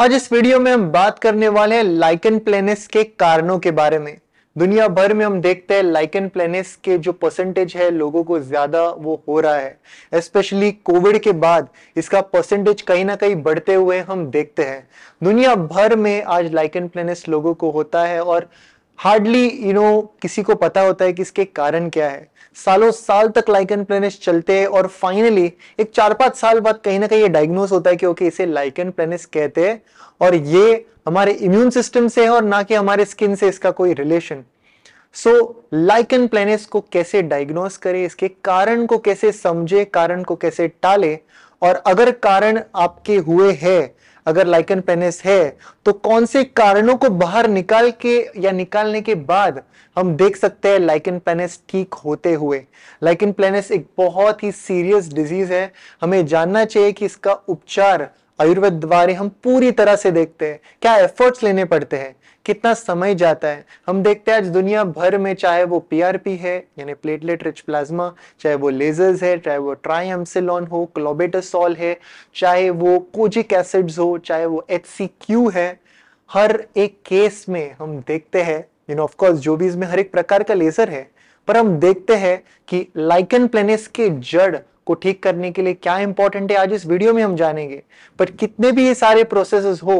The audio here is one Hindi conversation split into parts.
आज इस वीडियो में हम बात करने वाले हैं लाइकन प्लेनेस के कारणों के बारे में दुनिया भर में हम देखते हैं लाइकन प्लेनेस के जो परसेंटेज है लोगों को ज्यादा वो हो रहा है स्पेशली कोविड के बाद इसका परसेंटेज कहीं ना कहीं बढ़ते हुए हम देखते हैं दुनिया भर में आज लाइकन प्लेनेस लोगों को होता है और हार्डली यू नो किसी को पता होता है कि इसके कारण क्या है सालों साल तक लाइकन प्लेनिस चलते हैं और फाइनली एक चार पांच साल बाद कहीं ना कहीं ये डायग्नोस होता है कि ओके इसे लाइकन प्लेनेस कहते हैं और ये हमारे इम्यून सिस्टम से है और ना कि हमारे स्किन से इसका कोई रिलेशन सो लाइकन प्लेनेस को कैसे डायग्नोस करें इसके कारण को कैसे समझे कारण को कैसे टाले और अगर कारण आपके हुए है अगर लाइकन पेनिस है तो कौन से कारणों को बाहर निकाल के या निकालने के बाद हम देख सकते हैं लाइकन पेनिस ठीक होते हुए लाइकन पेनिस एक बहुत ही सीरियस डिजीज है हमें जानना चाहिए कि इसका उपचार आयुर्वेद द्वारे हम पूरी तरह से देखते हैं क्या एफर्ट्स लेने पड़ते हैं कितना समय जाता है हम देखते हैं आज दुनिया भर में चाहे वो पीआरपी है यानी प्लेटलेट रिच प्लाज्मा चाहे वो लेजर्स है चाहे वो ट्राइएम्सिलॉन हो क्लोबेटासॉल है चाहे वो कोजिक एसिड्स हो चाहे वो एच है हर एक केस में हम देखते हैं यू नो ऑफकोर्स जो भी इसमें हर एक प्रकार का लेजर है पर हम देखते हैं कि लाइकन प्लेनेस के जड़ को ठीक करने के लिए क्या इंपॉर्टेंट है आज इस वीडियो में हम जानेंगे पर कितने भी ये सारे प्रोसेस हो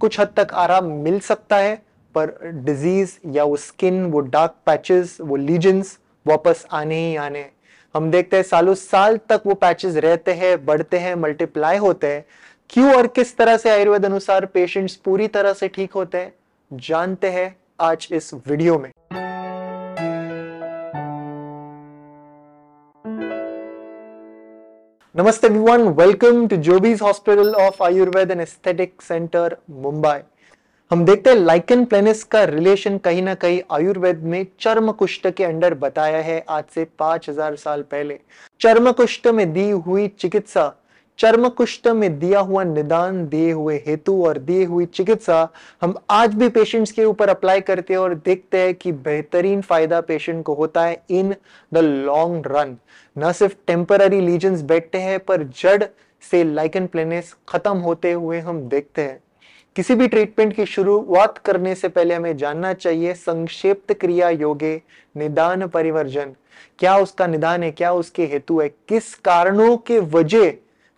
कुछ हद तक आराम मिल सकता है पर डिजीज या वो स्किन वो डार्क पैचेस वो लीजेंस वापस आने ही आने हम देखते हैं सालों साल तक वो पैचेस रहते हैं बढ़ते हैं मल्टीप्लाई होते हैं क्यों और किस तरह से आयुर्वेद अनुसार पेशेंट्स पूरी तरह से ठीक होते हैं जानते हैं आज इस वीडियो में नमस्ते एवरीवन वेलकम टू जोबीज hospital of Ayurveda and aesthetic centre Mumbai हम देखते हैं लाइकन प्लेनिस का रिलेशन कहीं ना कहीं आयुर्वेद में चर्म कुष्ठ के अंडर बताया है आज से 5000 साल पहले चर्म कुष्ठ में दी हुई चिकित्सा चर्म कुष्ठ में दिया हुआ निदान दिए हुए हेतु और दिए हुई चिकित्सा हम आज भी पेशेंट्स के ऊपर अप्लाई करते हैं और देखते हैं कि बेहतरीन फायदा पेशेंट को होता है इन द लॉन्ग रन न सिर्फ टेम्पररी लीजन बैठते हैं पर जड़ से लाइकन प्लेनेस खत्म होते हुए हम देखते हैं किसी भी ट्रीटमेंट की शुरुआत करने से पहले हमें जानना चाहिए संक्षिप्त क्रिया योगे निदान परिवर्जन क्या उसका निदान है क्या उसके हेतु है किस कारणों के वजह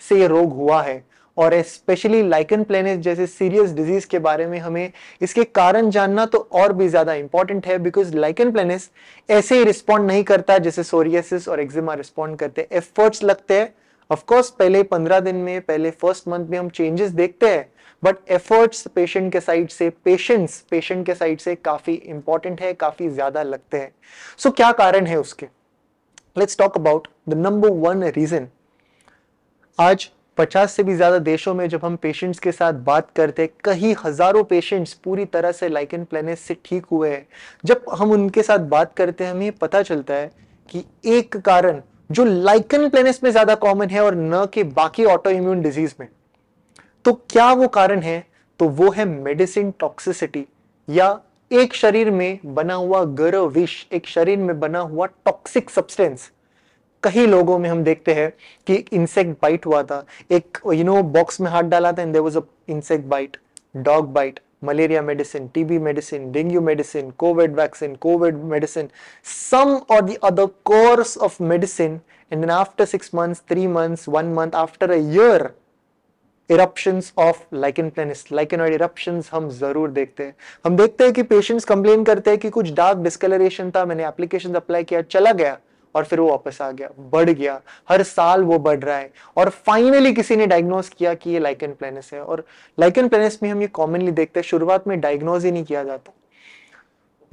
से ये रोग हुआ है और स्पेशली लाइकन प्लेनेट जैसे सीरियस डिजीज के बारे में हमें इसके कारण जानना तो और भी ज्यादा इंपॉर्टेंट है बिकॉज लाइकन प्लेनेस ऐसे ही रिस्पॉन्ड नहीं करता जैसे सोरियसिस और एक्जिमा रिस्पॉन्ड करते हैं एफर्ट्स लगते हैं ऑफकोर्स पहले पंद्रह दिन में पहले फर्स्ट मंथ में हम चेंजेस देखते हैं बट एफर्ट्स पेशेंट के साइड से पेशेंट्स पेशेंट के साइड से काफी इंपॉर्टेंट है काफी ज्यादा लगते हैं सो so, क्या कारण है उसके let's talk about the number one reason आज पचास से भी ज़्यादा देशों में जब हम पेशेंट्स के साथ बात करते कई हज़ारों पेशेंट्स पूरी तरह से लाइकन प्लेनेस से ठीक हुए हैं जब हम उनके साथ बात करते हैं हमें पता चलता है कि एक कारण जो लाइकन प्लेनेस में ज़्यादा कॉमन है और न के बाकी ऑटो इम्यून डिजीज में तो क्या वो कारण है तो वो है मेडिसिन टॉक्सिसिटी या एक शरीर में बना हुआ गर्व विष एक शरीर में बना हुआ टॉक्सिक सब्सटेंस कई लोगों में हम देखते हैं कि इंसेक्ट बाइट हुआ था एक यू नो बॉक्स में हाथ डाला था and there was a insect bite dog bite malaria medicine TB medicine dengue medicine Covid vaccine Covid medicine some और the other course of medicine and then after six months three months one month after a year eruptions of lichen planus lichenoid eruptions हम जरूर देखते हैं हम देखते हैं कि पेशेंट्स कंप्लेन करते हैं कि कुछ डार्क डिस्कलरेशन था मैंने एप्लीकेशन अप्लाई किया चला गया और फिर वो वापस आ गया बढ़ गया हर साल वो बढ़ रहा है और फाइनली किसी ने डायग्नोस किया कि ये लाइकन प्लेनेस है और लाइकन प्लेनेस में हम ये कॉमनली देखते हैं शुरुआत में डायग्नोज ही नहीं किया जाता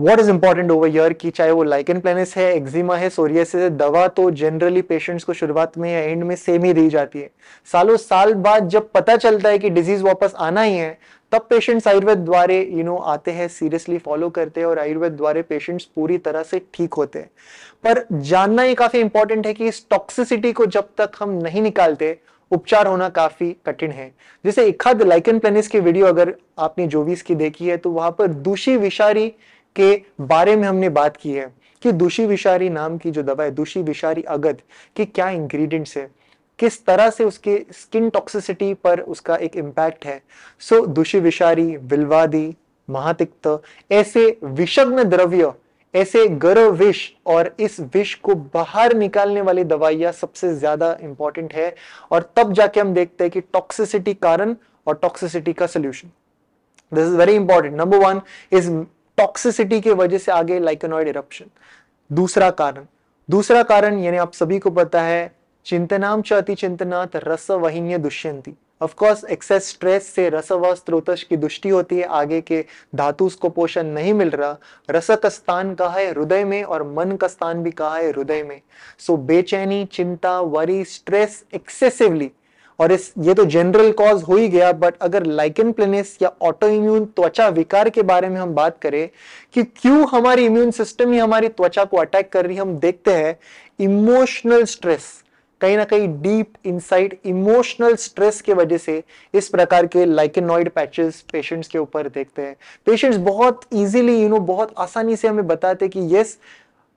what is important over year की चाहे वो लाइकन प्लेनिस है एक्जिमा है सोरियस है दवा तो जनरली पेशेंट्स को शुरुआत में या एंड में सेम ही दी जाती है सालों साल बाद जब पता चलता है कि डिजीज वापस आना ही है तब पेशेंट्स आयुर्वेद द्वारे यू you नो know, आते हैं सीरियसली फॉलो करते हैं और आयुर्वेद द्वारे पेशेंट्स पूरी तरह से ठीक होते हैं पर जानना ये काफी इंपॉर्टेंट है कि इस टॉक्सिसिटी को जब तक हम नहीं निकालते उपचार होना काफी कठिन है जैसे एक हद लाइकन प्लेनिस की वीडियो अगर आपने जोवीस की देखी है तो वहां पर दूषी विषारी के बारे में हमने बात की है कि दूषी विषारी नाम की जो दवा है दूषी विषारी अगध के क्या इंग्रेडिएंट्स है किस तरह से उसके स्किन टॉक्सिसिटी पर उसका एक इम्पैक्ट है सो दूषी विषारी विलवादी महातिक्त ऐसे विषग्न द्रव्य ऐसे गर्व विष और इस विष को बाहर निकालने वाली दवाइयां सबसे ज्यादा इंपॉर्टेंट है और तब जाके हम देखते हैं कि टॉक्सिसिटी कारण और टॉक्सिसिटी का solution this is very important number one is toxicity के वजह से आगे लाइकनॉइड इरप्शन दूसरा कारण दूसरा कारण यानी आप सभी को पता है चिंतनाम चति चिंतनात रस वहीन्य दुष्यंती ऑफकोर्स एक्सेस स्ट्रेस से रस व स्त्रोत की दुष्टि होती है आगे के धातु को पोषण नहीं मिल रहा रस का स्थान कहा है हृदय में और मन का स्थान भी कहा है हृदय में सो so, बेचैनी चिंता वरी स्ट्रेस एक्सेसिवली और इस ये तो जनरल कॉज हो ही गया बट अगर लाइकन प्लेनिस या ऑटो इम्यून त्वचा विकार के बारे में हम बात करें कि क्यों हमारी इम्यून सिस्टम ही हमारी त्वचा को अटैक कर रही है हम देखते हैं इमोशनल स्ट्रेस कहीं ना कहीं डीप इनसाइड इमोशनल स्ट्रेस के वजह से इस प्रकार के लाइकेनॉइड पैचेस पेशेंट्स के ऊपर देखते हैं पेशेंट्स बहुत इजीली यू नो बहुत आसानी से हमें बताते कि यस yes,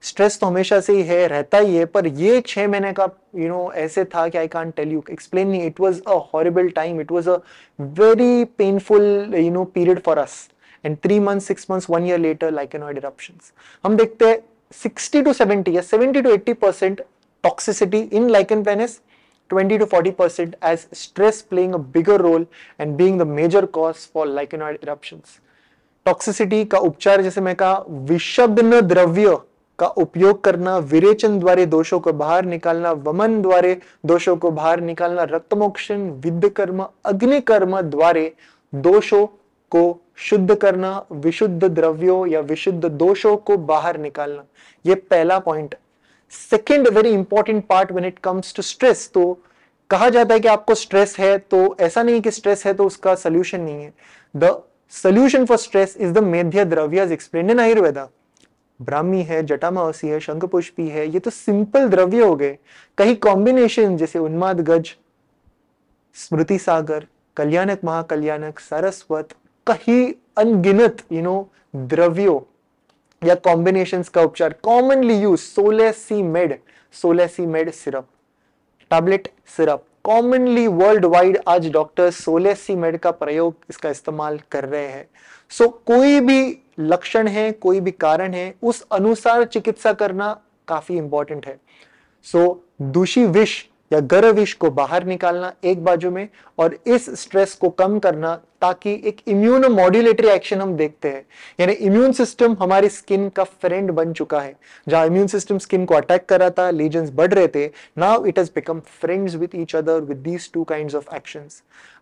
स्ट्रेस तो हमेशा से ही है रहता ही है पर ये छह महीने का यू you नो know, ऐसे था कि I can't tell you explain नहीं it was a horrible time it was a very painful you know period for us and three month six month one year later like an lichenoid eruption हम देखते हैं सिक्सटी टू सेवेंटी या seventy to eighty percent toxicity in lichen planus twenty 20 to 40 percent as stress playing a bigger role and being the major cause for lichenoid eruptions. Toxicity का उपचार जैसे मैं कहा विषग्न द्रव्य का उपयोग करना विरेचन द्वारे दोषों को बाहर निकालना वमन द्वारे दोषों को बाहर निकालना रक्तमोक्षण विद्ध कर्म अग्नि कर्म द्वारे दोषों को शुद्ध करना विशुद्ध द्रव्यों या विशुद्ध दोषों को बाहर निकालना यह पहला point second very important part when it comes to stress तो कहा जाता है कि आपको स्ट्रेस है तो ऐसा नहीं कि स्ट्रेस है तो उसका सोल्यूशन नहीं है the solution for stress is the मेध्य द्रव्य एक्सप्लेन इन आयुर्वेदा ब्राह्मी है जटामावसी है शंखपुष्पी है ये तो सिंपल द्रव्य हो गए कहीं कॉम्बिनेशन जैसे उन्माद गज स्मृति सागर कल्याणक महाकल्याणक सरस्वत कहीं अनगिनत यू नो द्रव्यो या कॉम्बिनेशन का उपचार कॉमनली यूज मेड सोलेसी med syrup tablet syrup commonly world wide आज डॉक्टर मेड का प्रयोग इसका इस्तेमाल कर रहे हैं सो so, कोई भी लक्षण है कोई भी कारण है उस अनुसार चिकित्सा करना काफी इंपॉर्टेंट है सो so, दूषी विष या गर्विश को बाहर निकालना एक बाजू में और इस स्ट्रेस को कम करना ताकि एक इम्यून मॉड्यूलेटरी एक्शन हम देखते हैं यानी इम्यून सिस्टम हमारी स्किन का फ्रेंड बन चुका है जहां इम्यून सिस्टम स्किन को अटैक कर रहा था लीजन बढ़ रहे थे now it has become friends with each other with these two kind of action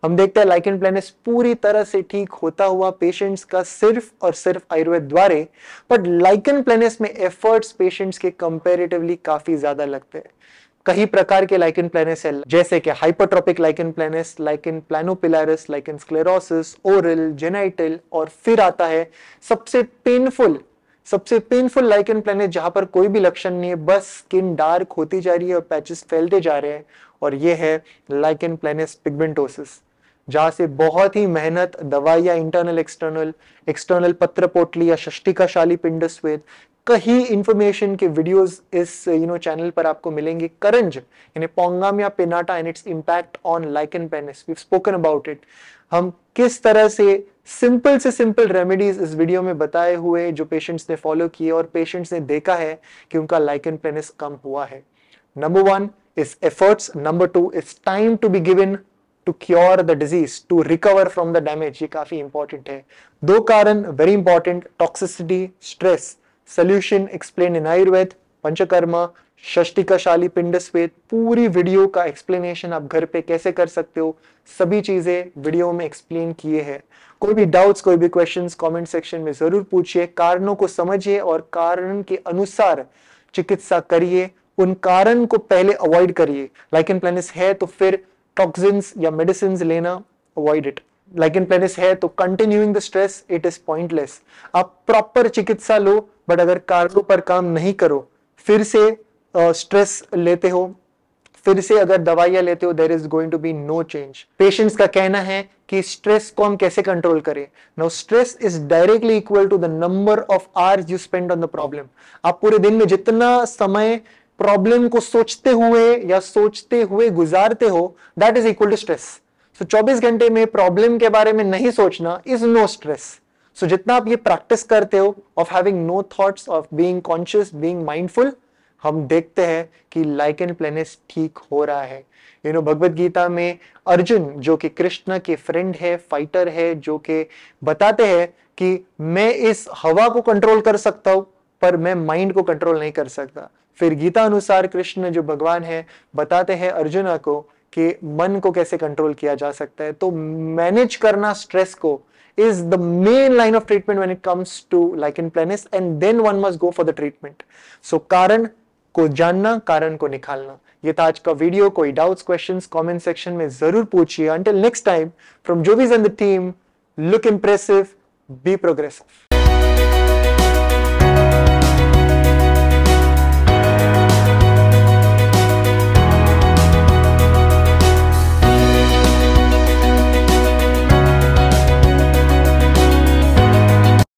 हम देखते हैं लाइकन प्लेनेस पूरी तरह से ठीक होता हुआ पेशेंट्स का सिर्फ और सिर्फ आयुर्वेद द्वारे बट लाइकन प्लेनेस में एफर्ट्स पेशेंट्स के कंपेरेटिवली काफी ज्यादा लगते हैं कई प्रकार के लाइकिन प्लानिस है जैसे कि hypertrophic lichen planus lichen planopilaris lichen sclerosis oral genital और फिर आता है सबसे पेनफुल सबसे पेनफुल लाइकन प्लेनेट जहां पर कोई भी लक्षण नहीं है बस स्किन डार्क होती जा रही है और पैचेस फैलते जा रहे हैं और ये है लाइकन प्लेनेस पिगमेंटोसिस जहां से बहुत ही मेहनत दवाई या इंटरनल एक्सटर्नल एक्सटर्नल पत्र पोटली या षष्टिका पिंड श्वेत ही इंफॉर्मेशन के वीडियोस इस यू नो चैनल पर आपको मिलेंगे करंज यानी Pongamia pinnata and its impact on lichen planus we spoken about it हम किस तरह से सिंपल से सिंपल रेमेडीज इस वीडियो में बताए हुए जो पेशेंट्स ने फॉलो किए और पेशेंट्स ने देखा है कि उनका लाइकन पेनिस कम हुआ है number one is efforts number two is time to be given to cure the disease to recover from the damage ये काफी इंपॉर्टेंट है दो कारण very important toxicity stress solution explain in Ayurveda Panchakarma षष्टिकाशाली पिंड स्वेद पूरी वीडियो का एक्सप्लेनेशन आप घर पे कैसे कर सकते हो सभी चीजें वीडियो में एक्सप्लेन किए हैं कोई भी डाउट्स कोई भी क्वेश्चंस कमेंट सेक्शन में जरूर पूछिए कारणों को समझिए और कारण के अनुसार चिकित्सा करिए उन कारण को पहले अवॉइड करिए लाइक एन प्लेनिस है तो फिर टॉक्सिन्स या मेडिसिन लेना अवॉइड इट लाइकेन प्लेनिस है तो continuing the stress it is pointless आप प्रॉपर चिकित्सा लो बट अगर कारणों पर काम नहीं करो फिर से स्ट्रेस uh, लेते हो फिर से अगर दवाइयां लेते हो there is going to be no change patients का कहना है कि स्ट्रेस को हम कैसे कंट्रोल करें now stress is directly equal to the number of hours you spend on the problem आप पूरे दिन में जितना समय प्रॉब्लम को सोचते हुए या सोचते हुए गुजारते हो that is equal to stress so so, 24 घंटे में प्रॉब्लम के बारे में नहीं सोचना इज नो स्ट्रेस सो जितना आप ये प्रैक्टिस करते हो of having no thoughts of being conscious being mindful हम देखते हैं कि लाइक एंड प्लेनेस ठीक हो रहा है यू नो भगवत गीता में अर्जुन जो कि कृष्ण के फ्रेंड है फाइटर है जो कि बताते हैं कि मैं इस हवा को कंट्रोल कर सकता हूं पर मैं माइंड को कंट्रोल नहीं कर सकता फिर गीता अनुसार कृष्ण जो भगवान है बताते हैं अर्जुना को कि मन को कैसे कंट्रोल किया जा सकता है तो मैनेज करना स्ट्रेस को the main line of treatment when it comes to lichen planus and then one must go for the treatment so कारण को जानना कारण को निकालना ये था आज का वीडियो कोई डाउट्स क्वेश्चंस कमेंट सेक्शन में जरूर पूछिए until next time from Jovees and the team look impressive be progressive